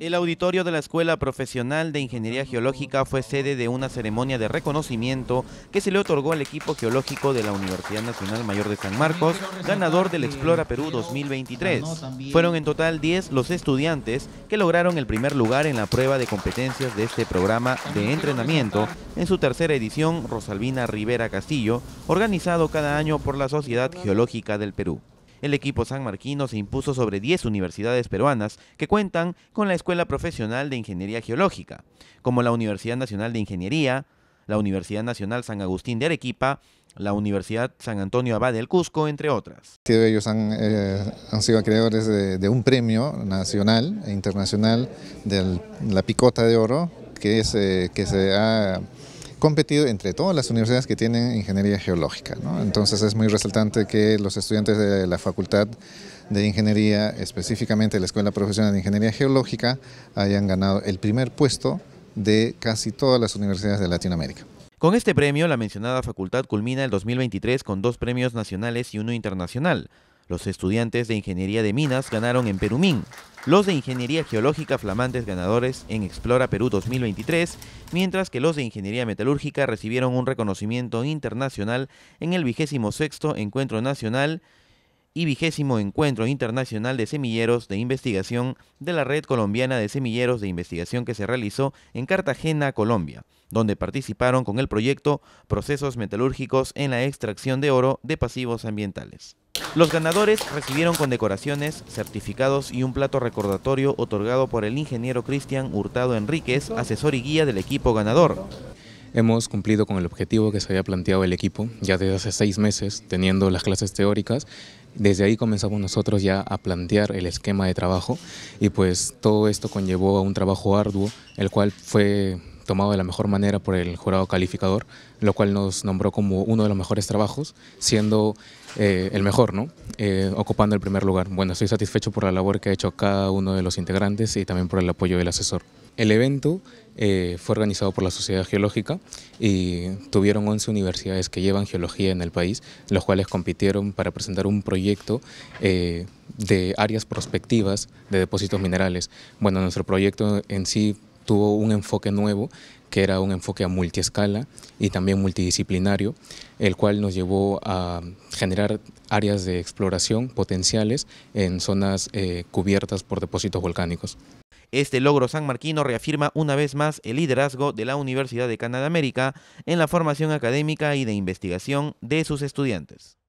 El auditorio de la Escuela Profesional de Ingeniería Geológica fue sede de una ceremonia de reconocimiento que se le otorgó al equipo geológico de la Universidad Nacional Mayor de San Marcos, ganador del Explora Perú 2023. Fueron en total 10 los estudiantes que lograron el primer lugar en la prueba de competencias de este programa de entrenamiento en su tercera edición Rosalvina Rivera Castillo, organizado cada año por la Sociedad Geológica del Perú. El equipo Marquino se impuso sobre 10 universidades peruanas que cuentan con la Escuela Profesional de Ingeniería Geológica, como la Universidad Nacional de Ingeniería, la Universidad Nacional San Agustín de Arequipa, la Universidad San Antonio Abad del Cusco, entre otras. Ellos eh, han, sido acreedores de, un premio nacional e internacional de la Picota de Oro, que eh, se ha competido entre todas las universidades que tienen ingeniería geológica. Entonces es muy resaltante que los estudiantes de la facultad de ingeniería, específicamente la Escuela Profesional de Ingeniería Geológica, hayan ganado el primer puesto de casi todas las universidades de Latinoamérica. Con este premio, la mencionada facultad culmina el 2023 con dos premios nacionales y uno internacional. Los estudiantes de Ingeniería de Minas ganaron en Perumín, los de Ingeniería Geológica flamantes ganadores en Explora Perú 2023, mientras que los de Ingeniería Metalúrgica recibieron un reconocimiento internacional en el vigésimo Encuentro Nacional y vigésimo Encuentro Internacional de Semilleros de Investigación de la Red Colombiana de Semilleros de Investigación que se realizó en Cartagena, Colombia, donde participaron con el proyecto Procesos Metalúrgicos en la Extracción de Oro de Pasivos Ambientales. Los ganadores recibieron condecoraciones, certificados y un plato recordatorio otorgado por el ingeniero Cristian Hurtado Enríquez, asesor y guía del equipo ganador. Hemos cumplido con el objetivo que se había planteado el equipo ya desde hace seis meses, teniendo las clases teóricas. Desde ahí comenzamos nosotros ya a plantear el esquema de trabajo y pues todo esto conllevó a un trabajo arduo, el cual fue tomado de la mejor manera por el jurado calificador, lo cual nos nombró como uno de los mejores trabajos, siendo eh, el mejor, ¿no? Eh, ocupando el primer lugar. Bueno, estoy satisfecho por la labor que ha hecho cada uno de los integrantes y también por el apoyo del asesor. El evento eh, fue organizado por la Sociedad Geológica y tuvieron 11 universidades que llevan geología en el país, los cuales compitieron para presentar un proyecto de áreas prospectivas de depósitos minerales. Bueno, nuestro proyecto en sí tuvo un enfoque nuevo que era un enfoque a multiescala y también multidisciplinario, el cual nos llevó a generar áreas de exploración potenciales en zonas eh, cubiertas por depósitos volcánicos. Este logro sanmarquino reafirma una vez más el liderazgo de la Universidad de Canadá América en la formación académica y de investigación de sus estudiantes.